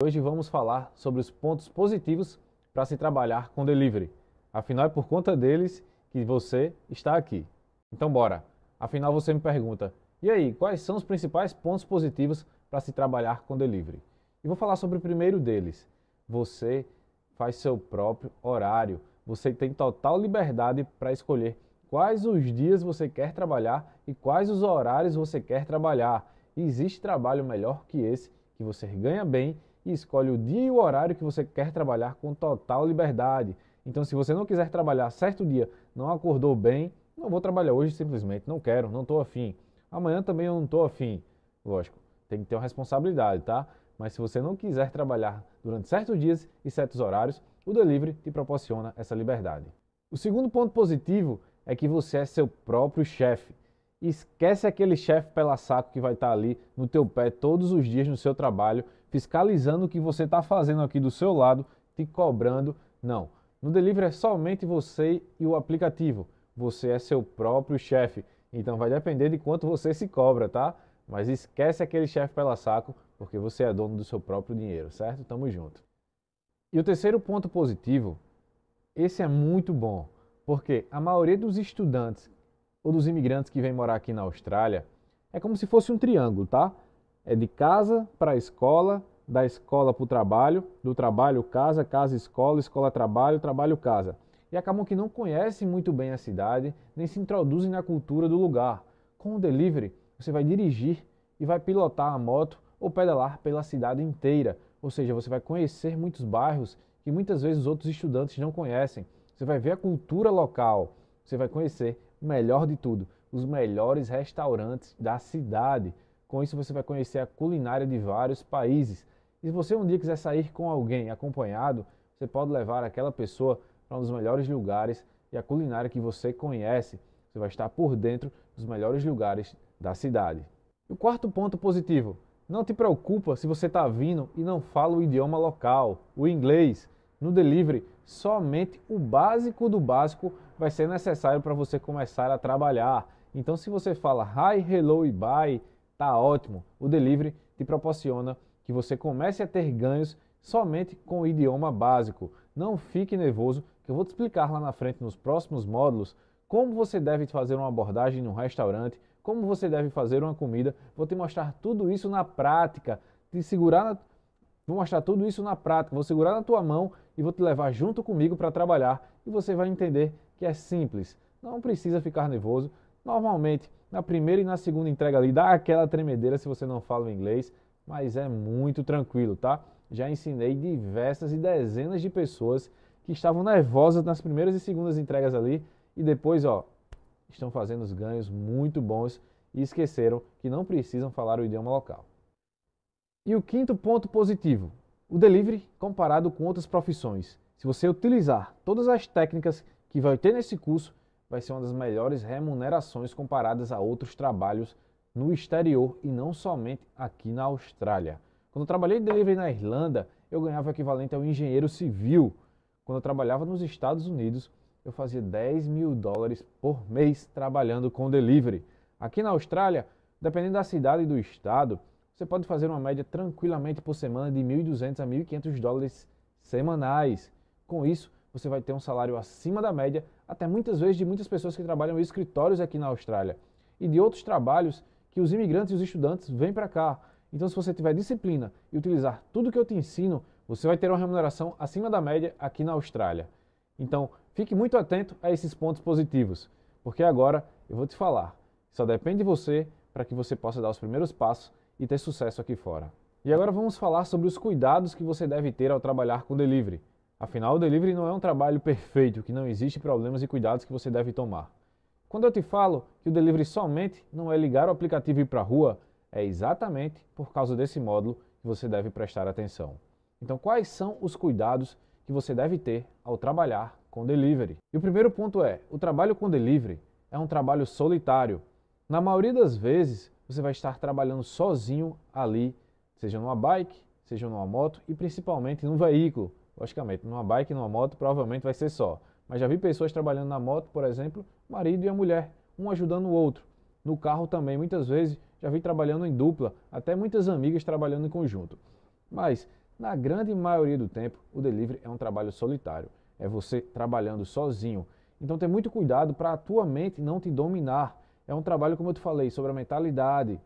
Hoje vamos falar sobre os pontos positivos para se trabalhar com delivery. Afinal, é por conta deles que você está aqui. Então, bora! Afinal, você me pergunta: e aí, quais são os principais pontos positivos para se trabalhar com delivery? E vou falar sobre o primeiro deles. Você faz seu próprio horário. Você tem total liberdade para escolher quais os dias você quer trabalhar e quais os horários você quer trabalhar. E existe trabalho melhor que esse que você ganha bem e escolhe o dia e o horário que você quer trabalhar com total liberdade. Então, se você não quiser trabalhar certo dia, não acordou bem, não vou trabalhar hoje simplesmente, não quero, não estou afim. Amanhã também eu não estou afim. Lógico, tem que ter uma responsabilidade, tá? Mas se você não quiser trabalhar durante certos dias e certos horários, o delivery te proporciona essa liberdade. O segundo ponto positivo é que você é seu próprio chefe. Esquece aquele chefe pela saco que vai estar tá ali no teu pé todos os dias no seu trabalho fiscalizando o que você está fazendo aqui do seu lado, te cobrando. Não. No delivery é somente você e o aplicativo. Você é seu próprio chefe. Então vai depender de quanto você se cobra, tá? Mas esquece aquele chefe pela saco, porque você é dono do seu próprio dinheiro, certo? Tamo junto. E o terceiro ponto positivo, esse é muito bom, porque a maioria dos estudantes ou dos imigrantes que vem morar aqui na Austrália é como se fosse um triângulo, tá? É de casa para a escola, da escola para o trabalho, do trabalho casa, casa escola, escola trabalho, trabalho casa. E acabam que não conhecem muito bem a cidade, nem se introduzem na cultura do lugar. Com o delivery, você vai dirigir e vai pilotar a moto ou pedalar pela cidade inteira. Ou seja, você vai conhecer muitos bairros que muitas vezes os outros estudantes não conhecem. Você vai ver a cultura local, você vai conhecer, melhor de tudo, os melhores restaurantes da cidade. Com isso você vai conhecer a culinária de vários países. E se você um dia quiser sair com alguém acompanhado, você pode levar aquela pessoa para um dos melhores lugares e a culinária que você conhece. Você vai estar por dentro dos melhores lugares da cidade. E o quarto ponto positivo, não te preocupa se você está vindo e não fala o idioma local, o inglês. No delivery, somente o básico do básico vai ser necessário para você começar a trabalhar. Então, se você fala hi, hello e bye, tá ótimo. O delivery te proporciona que você comece a ter ganhos somente com o idioma básico. Não fique nervoso, que eu vou te explicar lá na frente nos próximos módulos como você deve fazer uma abordagem num restaurante, como você deve fazer uma comida. Vou te mostrar tudo isso na prática, te segurar na... Vou mostrar tudo isso na prática, vou segurar na tua mão e vou te levar junto comigo para trabalhar e você vai entender que é simples. Não precisa ficar nervoso, Normalmente, na primeira e na segunda entrega ali, dá aquela tremedeira se você não fala inglês, mas é muito tranquilo, tá? Já ensinei diversas e dezenas de pessoas que estavam nervosas nas primeiras e segundas entregas ali e depois, ó, estão fazendo os ganhos muito bons e esqueceram que não precisam falar o idioma local. E o quinto ponto positivo, o delivery comparado com outras profissões. Se você utilizar todas as técnicas que vai ter nesse curso, vai ser uma das melhores remunerações comparadas a outros trabalhos no exterior e não somente aqui na Austrália. Quando eu trabalhei de delivery na Irlanda, eu ganhava o equivalente a um engenheiro civil. Quando eu trabalhava nos Estados Unidos, eu fazia 10 mil dólares por mês trabalhando com delivery. Aqui na Austrália, dependendo da cidade e do estado, você pode fazer uma média tranquilamente por semana de 1.200 a 1.500 dólares semanais. Com isso, você vai ter um salário acima da média, até muitas vezes de muitas pessoas que trabalham em escritórios aqui na Austrália e de outros trabalhos que os imigrantes e os estudantes vêm para cá. Então, se você tiver disciplina e utilizar tudo que eu te ensino, você vai ter uma remuneração acima da média aqui na Austrália. Então, fique muito atento a esses pontos positivos, porque agora eu vou te falar. Só depende de você para que você possa dar os primeiros passos e ter sucesso aqui fora. E agora vamos falar sobre os cuidados que você deve ter ao trabalhar com delivery. Afinal, o delivery não é um trabalho perfeito, que não existe problemas e cuidados que você deve tomar. Quando eu te falo que o delivery somente não é ligar o aplicativo e ir para a rua, é exatamente por causa desse módulo que você deve prestar atenção. Então, quais são os cuidados que você deve ter ao trabalhar com delivery? E o primeiro ponto é: o trabalho com delivery é um trabalho solitário. Na maioria das vezes, você vai estar trabalhando sozinho ali, seja numa bike, seja numa moto e principalmente num veículo. Logicamente, numa bike, numa moto, provavelmente vai ser só. Mas já vi pessoas trabalhando na moto, por exemplo, marido e a mulher, um ajudando o outro. No carro também, muitas vezes, já vi trabalhando em dupla, até muitas amigas trabalhando em conjunto. Mas, na grande maioria do tempo, o delivery é um trabalho solitário. É você trabalhando sozinho. Então, tem muito cuidado para a tua mente não te dominar. É um trabalho, como eu te falei, sobre a mentalidade.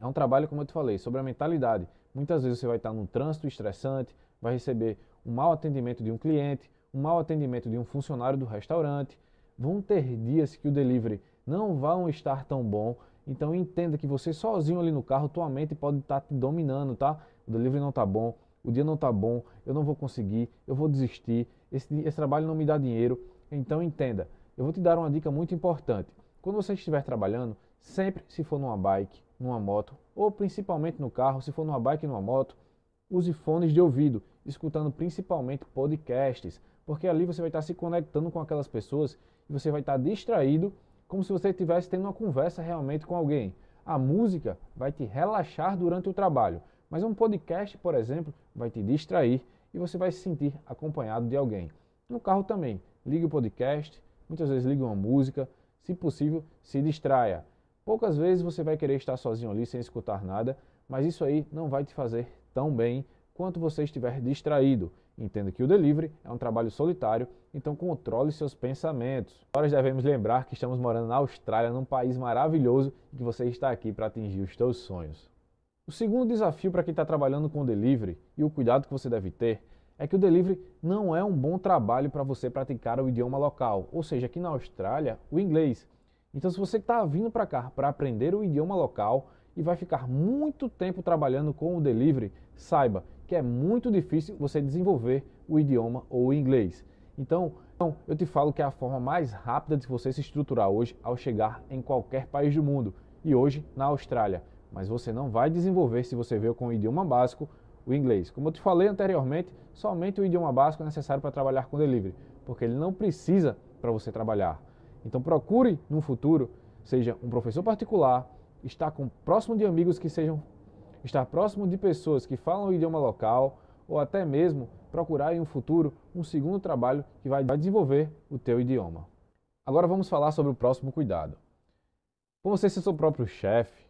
É um trabalho, como eu te falei, sobre a mentalidade. Muitas vezes você vai estar num trânsito estressante, vai receber um mau atendimento de um cliente, um mau atendimento de um funcionário do restaurante. Vão ter dias que o delivery não vão estar tão bom. Então entenda que você sozinho ali no carro, tua mente pode estar tá te dominando, tá? O delivery não tá bom, o dia não tá bom, eu não vou conseguir, eu vou desistir, esse, esse trabalho não me dá dinheiro. Então entenda, eu vou te dar uma dica muito importante. Quando você estiver trabalhando, sempre se for numa bike, numa moto, ou principalmente no carro, se for numa bike e numa moto, use fones de ouvido escutando principalmente podcasts, porque ali você vai estar se conectando com aquelas pessoas e você vai estar distraído, como se você estivesse tendo uma conversa realmente com alguém. A música vai te relaxar durante o trabalho, mas um podcast, por exemplo, vai te distrair e você vai se sentir acompanhado de alguém. No carro também, ligue o podcast, muitas vezes ligue uma música, se possível, se distraia. Poucas vezes você vai querer estar sozinho ali sem escutar nada, mas isso aí não vai te fazer tão bem quanto você estiver distraído. Entenda que o delivery é um trabalho solitário, então controle seus pensamentos. Nós devemos lembrar que estamos morando na Austrália, num país maravilhoso e que você está aqui para atingir os seus sonhos. O segundo desafio para quem está trabalhando com delivery e o cuidado que você deve ter é que o delivery não é um bom trabalho para você praticar o idioma local, ou seja, aqui na Austrália, o inglês. Então, se você está vindo para cá para aprender o idioma local e vai ficar muito tempo trabalhando com o delivery, saiba que é muito difícil você desenvolver o idioma ou o inglês. Então, então, eu te falo que é a forma mais rápida de você se estruturar hoje ao chegar em qualquer país do mundo e hoje na Austrália. Mas você não vai desenvolver se você veio com o idioma básico, o inglês. Como eu te falei anteriormente, somente o idioma básico é necessário para trabalhar com delivery, porque ele não precisa para você trabalhar. Então procure no futuro, seja um professor particular, estar com próximo de amigos que sejam estar próximo de pessoas que falam o idioma local ou até mesmo procurar em um futuro um segundo trabalho que vai desenvolver o teu idioma. Agora vamos falar sobre o próximo cuidado. Para você ser seu próprio chefe,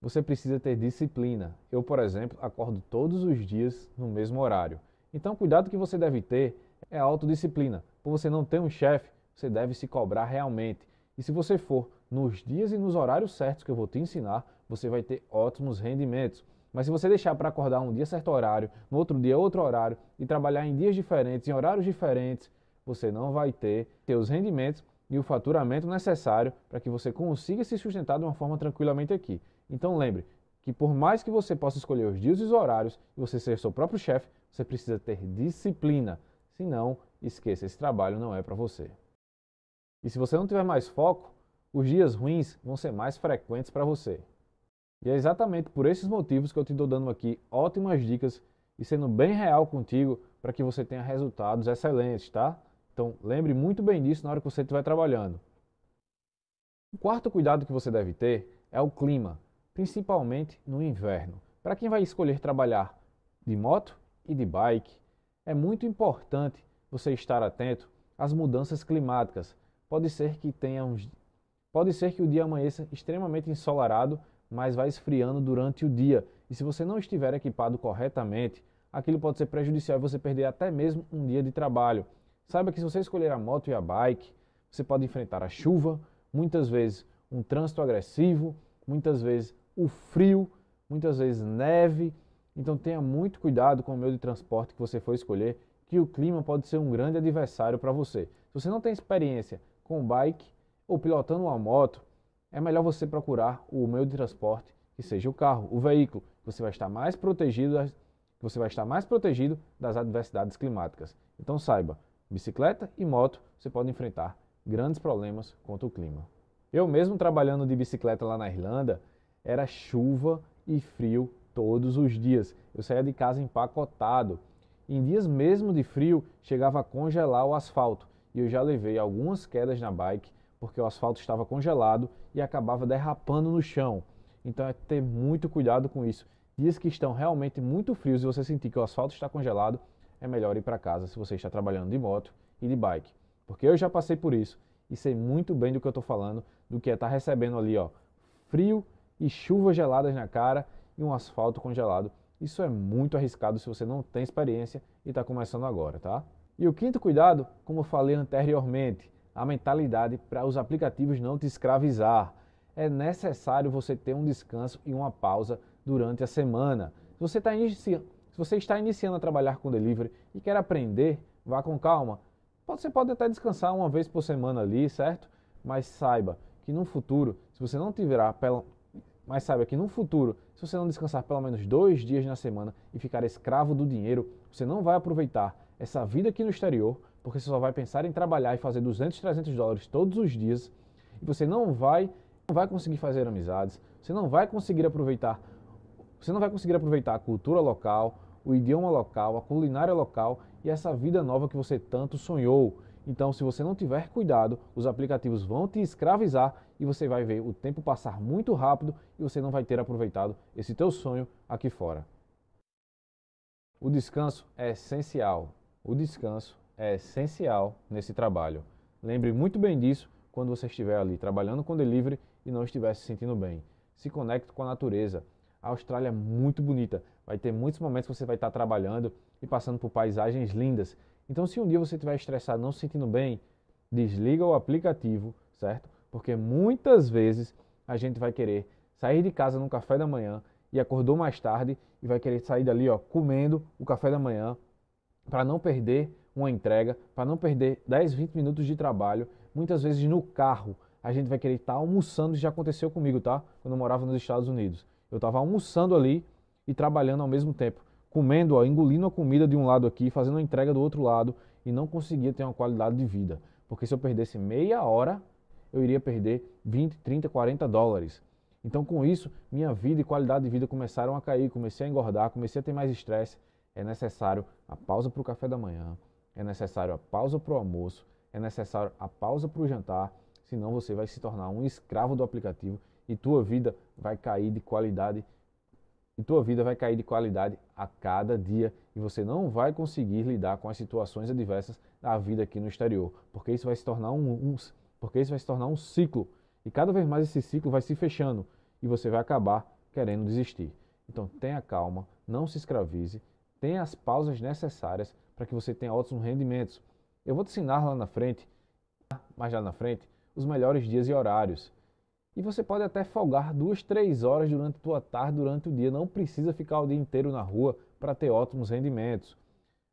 você precisa ter disciplina. Eu, por exemplo, acordo todos os dias no mesmo horário. Então, o cuidado que você deve ter é a autodisciplina. Por você não ter um chefe, você deve se cobrar realmente. E se você for nos dias e nos horários certos que eu vou te ensinar, você vai ter ótimos rendimentos. Mas se você deixar para acordar um dia certo horário, no outro dia outro horário e trabalhar em dias diferentes, em horários diferentes, você não vai ter seus rendimentos e o faturamento necessário para que você consiga se sustentar de uma forma tranquilamente aqui. Então lembre que por mais que você possa escolher os dias e os horários e você ser seu próprio chefe, você precisa ter disciplina. Senão, esqueça, esse trabalho não é para você. E se você não tiver mais foco, os dias ruins vão ser mais frequentes para você. E é exatamente por esses motivos que eu te estou dando aqui ótimas dicas e sendo bem real contigo para que você tenha resultados excelentes, tá? Então lembre muito bem disso na hora que você estiver trabalhando. O quarto cuidado que você deve ter é o clima, principalmente no inverno. Para quem vai escolher trabalhar de moto e de bike, é muito importante você estar atento às mudanças climáticas. Pode ser que tenha uns... pode ser que o dia amanheça extremamente ensolarado mas vai esfriando durante o dia. E se você não estiver equipado corretamente, aquilo pode ser prejudicial e você perder até mesmo um dia de trabalho. Saiba que se você escolher a moto e a bike, você pode enfrentar a chuva, muitas vezes um trânsito agressivo, muitas vezes o frio, muitas vezes neve. Então tenha muito cuidado com o meio de transporte que você for escolher, que o clima pode ser um grande adversário para você. Se você não tem experiência com bike ou pilotando uma moto, é melhor você procurar o meio de transporte que seja o carro, o veículo. Você vai estar mais protegido, você vai estar mais protegido das adversidades climáticas. Então saiba, bicicleta e moto você pode enfrentar grandes problemas contra o clima. Eu mesmo trabalhando de bicicleta lá na Irlanda, era chuva e frio todos os dias. Eu saía de casa empacotado. Em dias mesmo de frio, chegava a congelar o asfalto e eu já levei algumas quedas na bike porque o asfalto estava congelado e acabava derrapando no chão. Então é ter muito cuidado com isso. Dias que estão realmente muito frios e você sentir que o asfalto está congelado, é melhor ir para casa se você está trabalhando de moto e de bike. Porque eu já passei por isso e sei muito bem do que eu estou falando, do que é estar tá recebendo ali, ó, frio e chuvas geladas na cara e um asfalto congelado. Isso é muito arriscado se você não tem experiência e está começando agora, tá? E o quinto cuidado, como eu falei anteriormente, a mentalidade para os aplicativos não te escravizar. É necessário você ter um descanso e uma pausa durante a semana. Se você, tá inicia... Se você está iniciando a trabalhar com delivery e quer aprender, vá com calma. Você pode até descansar uma vez por semana ali, certo? Mas saiba que no futuro, se você não tiver pelo Mas saiba que no futuro, se você não descansar pelo menos dois dias na semana e ficar escravo do dinheiro, você não vai aproveitar essa vida aqui no exterior porque você só vai pensar em trabalhar e fazer 200, 300 dólares todos os dias e você não vai, não vai conseguir fazer amizades, você não vai conseguir aproveitar, você não vai conseguir aproveitar a cultura local, o idioma local, a culinária local e essa vida nova que você tanto sonhou. Então, se você não tiver cuidado, os aplicativos vão te escravizar e você vai ver o tempo passar muito rápido e você não vai ter aproveitado esse teu sonho aqui fora. O descanso é essencial. O descanso é essencial nesse trabalho. Lembre muito bem disso quando você estiver ali trabalhando com delivery e não estiver se sentindo bem. Se conecte com a natureza. A Austrália é muito bonita. Vai ter muitos momentos que você vai estar trabalhando e passando por paisagens lindas. Então, se um dia você estiver estressado, não se sentindo bem, desliga o aplicativo, certo? Porque muitas vezes a gente vai querer sair de casa no café da manhã e acordou mais tarde e vai querer sair dali, ó, comendo o café da manhã para não perder uma entrega para não perder 10, 20 minutos de trabalho. Muitas vezes no carro a gente vai querer estar tá almoçando, já aconteceu comigo, tá? Quando eu morava nos Estados Unidos. Eu estava almoçando ali e trabalhando ao mesmo tempo, comendo, ó, engolindo a comida de um lado aqui, fazendo a entrega do outro lado e não conseguia ter uma qualidade de vida. Porque se eu perdesse meia hora, eu iria perder 20, 30, 40 dólares. Então, com isso, minha vida e qualidade de vida começaram a cair, comecei a engordar, comecei a ter mais estresse. É necessário a pausa para o café da manhã, é necessário a pausa para o almoço, é necessário a pausa para o jantar, senão você vai se tornar um escravo do aplicativo e tua vida vai cair de qualidade e tua vida vai cair de qualidade a cada dia e você não vai conseguir lidar com as situações adversas da vida aqui no exterior, porque isso vai se tornar um, um porque isso vai se tornar um ciclo e cada vez mais esse ciclo vai se fechando e você vai acabar querendo desistir. Então tenha calma, não se escravize, tenha as pausas necessárias para que você tenha ótimos rendimentos. Eu vou te ensinar lá na frente, mais lá na frente, os melhores dias e horários. E você pode até folgar duas, três horas durante a tua tarde, durante o dia. Não precisa ficar o dia inteiro na rua para ter ótimos rendimentos.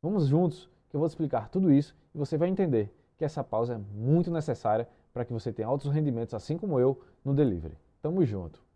Vamos juntos, que eu vou te explicar tudo isso e você vai entender que essa pausa é muito necessária para que você tenha altos rendimentos, assim como eu, no delivery. Tamo junto!